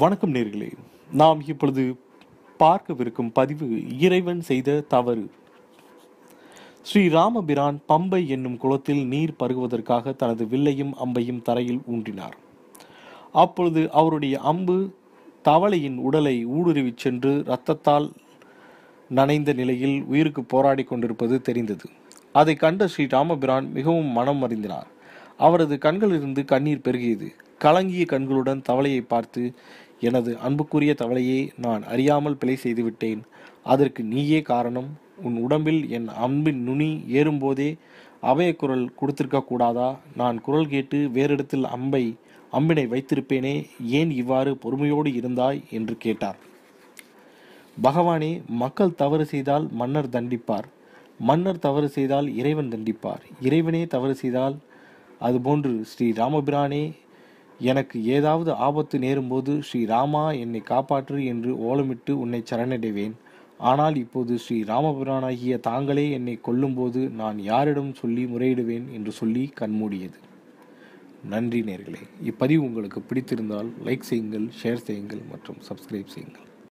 வணக்கம் நேர்களே நாம் இப்பொழுது பார்க்கவிருக்கும் பதிவு இறைவன் செய்த தவறு ஸ்ரீ ராமபிரான் பம்பை என்னும் குளத்தில் நீர் பருகுவதற்காக தனது வில்லையும் அம்பையும் தரையில் ஊன்றினார் அப்பொழுது அவருடைய அம்பு தவளையின் உடலை ஊடுருவிச் சென்று இரத்தத்தால் நனைந்த நிலையில் உயிருக்கு போராடி கொண்டிருப்பது தெரிந்தது அதை கண்ட ஸ்ரீ ராமபிரான் மிகவும் மனம் அறிந்தினார் அவரது கண்களிலிருந்து கண்ணீர் பெருகியது கலங்கிய கண்களுடன் தவளையை பார்த்து எனது அன்புக்குரிய தவளையே நான் அறியாமல் பிழை செய்துவிட்டேன் அதற்கு நீயே காரணம் உன் உடம்பில் என் அன்பின் நுனி ஏறும்போதே அபயக்குரல் கொடுத்திருக்க கூடாதா நான் குரல் கேட்டு வேறிடத்தில் அம்பை அம்பினை வைத்திருப்பேனே ஏன் இவ்வாறு பொறுமையோடு இருந்தாய் என்று கேட்டார் பகவானே மக்கள் தவறு செய்தால் மன்னர் தண்டிப்பார் மன்னர் தவறு செய்தால் இறைவன் தண்டிப்பார் இறைவனே தவறு செய்தால் அதுபோன்று ஸ்ரீ ராமபிரானே எனக்கு ஏதாவது ஆபத்து நேரும்போது ஸ்ரீ ராமா என்னை காப்பாற்று என்று ஓலமிட்டு உன்னை சரணடைவேன் ஆனால் இப்போது ஸ்ரீ தாங்களே என்னை கொல்லும்போது நான் யாரிடம் சொல்லி முறையிடுவேன் என்று சொல்லி கண்மூடியது நன்றி நேர்களே இப்பதிவு உங்களுக்கு பிடித்திருந்தால் லைக் செய்யுங்கள் ஷேர் செய்யுங்கள் மற்றும் சப்ஸ்கிரைப் செய்யுங்கள்